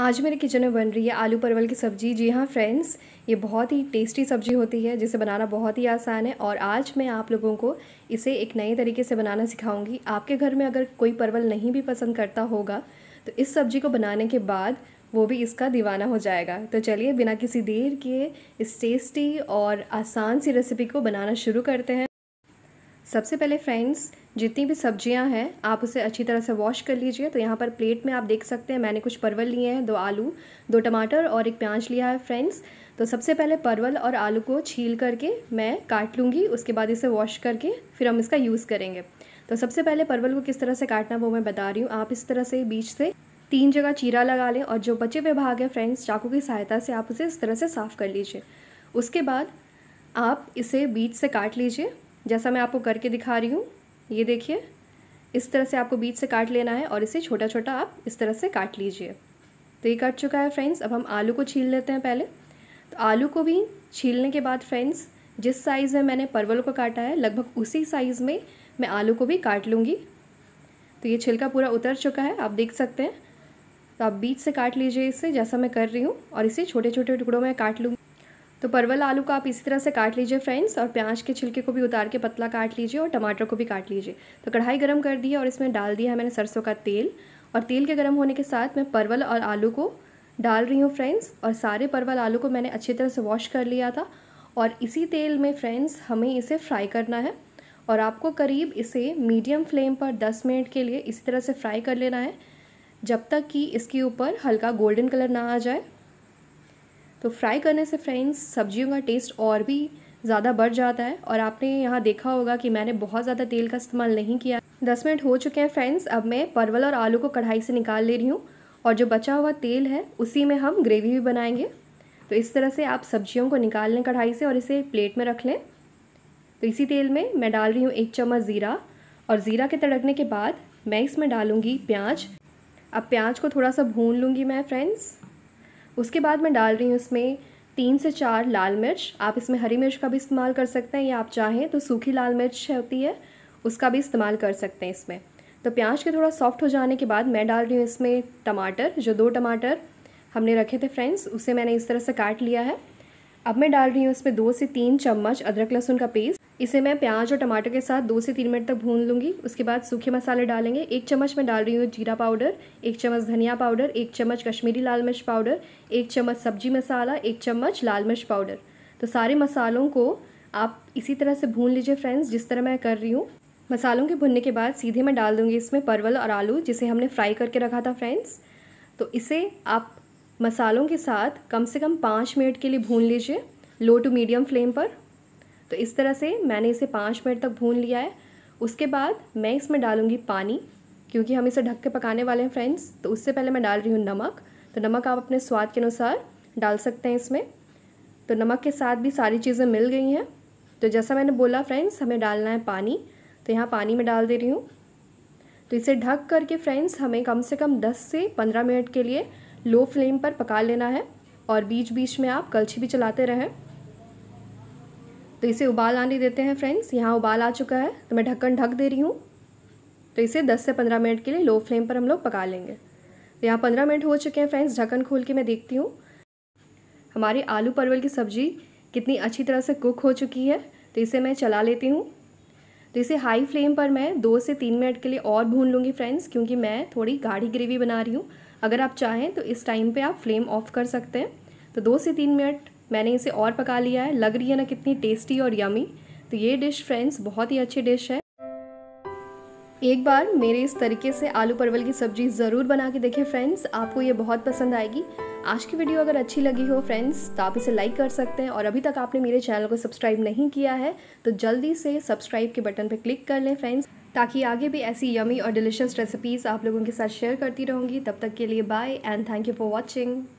आज मेरे किचन में बन रही है आलू परवल की सब्ज़ी जी हाँ फ्रेंड्स ये बहुत ही टेस्टी सब्ज़ी होती है जिसे बनाना बहुत ही आसान है और आज मैं आप लोगों को इसे एक नए तरीके से बनाना सिखाऊंगी आपके घर में अगर कोई परवल नहीं भी पसंद करता होगा तो इस सब्ज़ी को बनाने के बाद वो भी इसका दीवाना हो जाएगा तो चलिए बिना किसी देर के इस टेस्टी और आसान सी रेसिपी को बनाना शुरू करते हैं सबसे पहले फ्रेंड्स जितनी भी सब्जियां हैं आप उसे अच्छी तरह से वॉश कर लीजिए तो यहाँ पर प्लेट में आप देख सकते हैं मैंने कुछ परवल लिए हैं दो आलू दो टमाटर और एक प्याज लिया है फ्रेंड्स तो सबसे पहले परवल और आलू को छील करके मैं काट लूँगी उसके बाद इसे वॉश करके फिर हम इसका यूज़ करेंगे तो सबसे पहले परवल को किस तरह से काटना वो मैं बता रही हूँ आप इस तरह से बीच से तीन जगह चीरा लगा लें और जो बचे हुए भाग है फ्रेंड्स चाकू की सहायता से आप उसे इस तरह से साफ़ कर लीजिए उसके बाद आप इसे बीच से काट लीजिए जैसा मैं आपको करके दिखा रही हूँ ये देखिए इस तरह से आपको बीच से काट लेना है और इसे छोटा छोटा आप इस तरह से काट लीजिए तो ये कट चुका है फ्रेंड्स अब हम आलू को छील लेते हैं पहले तो आलू को भी छीलने के बाद फ्रेंड्स जिस साइज़ में मैंने परवल को काटा है लगभग उसी साइज़ में मैं आलू को भी काट लूँगी तो ये छिलका पूरा उतर चुका है आप देख सकते हैं तो आप बीच से काट लीजिए इसे जैसा मैं कर रही हूँ और इसे छोटे छोटे टुकड़ों में काट लूँगी तो परवल आलू का आप इसी तरह से काट लीजिए फ्रेंड्स और प्याज के छिलके को भी उतार के पतला काट लीजिए और टमाटर को भी काट लीजिए तो कढ़ाई गर्म कर दी है और इसमें डाल दिया है मैंने सरसों का तेल और तेल के गर्म होने के साथ मैं परवल और आलू को डाल रही हूँ फ्रेंड्स और सारे परवल आलू को मैंने अच्छी तरह से वॉश कर लिया था और इसी तेल में फ्रेंड्स हमें इसे फ्राई करना है और आपको करीब इसे मीडियम फ्लेम पर 10 मिनट के लिए इसी तरह से फ्राई कर लेना है जब तक कि इसके ऊपर हल्का गोल्डन कलर ना आ जाए तो फ्राई करने से फ्रेंड्स सब्जियों का टेस्ट और भी ज़्यादा बढ़ जाता है और आपने यहाँ देखा होगा कि मैंने बहुत ज़्यादा तेल का इस्तेमाल नहीं किया दस मिनट हो चुके हैं फ्रेंड्स अब मैं परवल और आलू को कढ़ाई से निकाल ले रही हूँ और जो बचा हुआ तेल है उसी में हम ग्रेवी भी बनाएंगे तो इस तरह से आप सब्जियों को निकाल लें कढ़ाई से और इसे प्लेट में रख लें तो इसी तेल में मैं डाल रही हूँ एक चम्मच ज़ीरा और ज़ीरा के तड़कने के बाद मैं इसमें डालूँगी प्याज अब प्याज को थोड़ा सा भून लूँगी मैं फ्रेंड्स उसके बाद मैं डाल रही हूँ इसमें तीन से चार लाल मिर्च आप इसमें हरी मिर्च का भी इस्तेमाल कर सकते हैं या आप चाहें तो सूखी लाल मिर्च होती है उसका भी इस्तेमाल कर सकते हैं इसमें तो प्याज के थोड़ा सॉफ्ट हो जाने के बाद मैं डाल रही हूँ इसमें टमाटर जो दो टमाटर हमने रखे थे फ्रेंड्स उसे मैंने इस तरह से काट लिया है अब मैं डाल रही हूँ इसमें दो से तीन चम्मच अदरक लहसुन का पेस्ट इसे मैं प्याज और टमाटर के साथ दो से तीन मिनट तक भून लूँगी उसके बाद सूखे मसाले डालेंगे एक चम्मच मैं डाल रही हूँ जीरा पाउडर एक चम्मच धनिया पाउडर एक चम्मच कश्मीरी लाल मिर्च पाउडर एक चम्मच सब्जी मसाला एक चम्मच लाल मिर्च पाउडर तो सारे मसालों को आप इसी तरह से भून लीजिए फ्रेंड्स जिस तरह मैं कर रही हूँ मसालों के भुनने के बाद सीधे मैं डाल दूँगी इसमें परवल और आलू जिसे हमने फ्राई करके रखा था फ्रेंड्स तो इसे आप मसालों के साथ कम से कम पाँच मिनट के लिए भून लीजिए लो टू मीडियम फ्लेम पर तो इस तरह से मैंने इसे पाँच मिनट तक भून लिया है उसके बाद मैं इसमें डालूँगी पानी क्योंकि हम इसे ढक के पकाने वाले हैं फ्रेंड्स तो उससे पहले मैं डाल रही हूँ नमक तो नमक आप अपने स्वाद के अनुसार डाल सकते हैं इसमें तो नमक के साथ भी सारी चीज़ें मिल गई हैं तो जैसा मैंने बोला फ्रेंड्स हमें डालना है पानी तो यहाँ पानी में डाल दे रही हूँ तो इसे ढक करके फ्रेंड्स हमें कम से कम दस से पंद्रह मिनट के लिए लो फ्लेम पर पका लेना है और बीच बीच में आप कलछी भी चलाते रहें तो इसे उबाल आने देते हैं फ्रेंड्स यहाँ उबाल आ चुका है तो मैं ढक्कन ढक दे रही हूँ तो इसे 10 से 15 मिनट के लिए लो फ्लेम पर हम लोग पका लेंगे तो यहाँ 15 मिनट हो चुके हैं फ्रेंड्स ढक्कन खोल के मैं देखती हूँ हमारी आलू परवल की सब्ज़ी कितनी अच्छी तरह से कुक हो चुकी है तो इसे मैं चला लेती हूँ तो इसे हाई फ्लेम पर मैं दो से तीन मिनट के लिए और भून लूँगी फ्रेंड्स क्योंकि मैं थोड़ी गाढ़ी ग्रेवी बना रही हूँ अगर आप चाहें तो इस टाइम पे आप फ्लेम ऑफ कर सकते हैं तो दो से तीन मिनट मैंने इसे और पका लिया है लग रही है ना कितनी टेस्टी और यमी तो ये डिश फ्रेंड्स बहुत ही अच्छी डिश है एक बार मेरे इस तरीके से आलू परवल की सब्जी ज़रूर बना के देखें फ्रेंड्स आपको ये बहुत पसंद आएगी आज की वीडियो अगर अच्छी लगी हो फ्रेंड्स तो आप इसे लाइक कर सकते हैं और अभी तक आपने मेरे चैनल को सब्सक्राइब नहीं किया है तो जल्दी से सब्सक्राइब के बटन पर क्लिक कर लें फ्रेंड्स ताकि आगे भी ऐसी यमी और डिलिशियस रेसिपीज़ आप लोगों के साथ शेयर करती रहूँगी तब तक के लिए bye and thank you for watching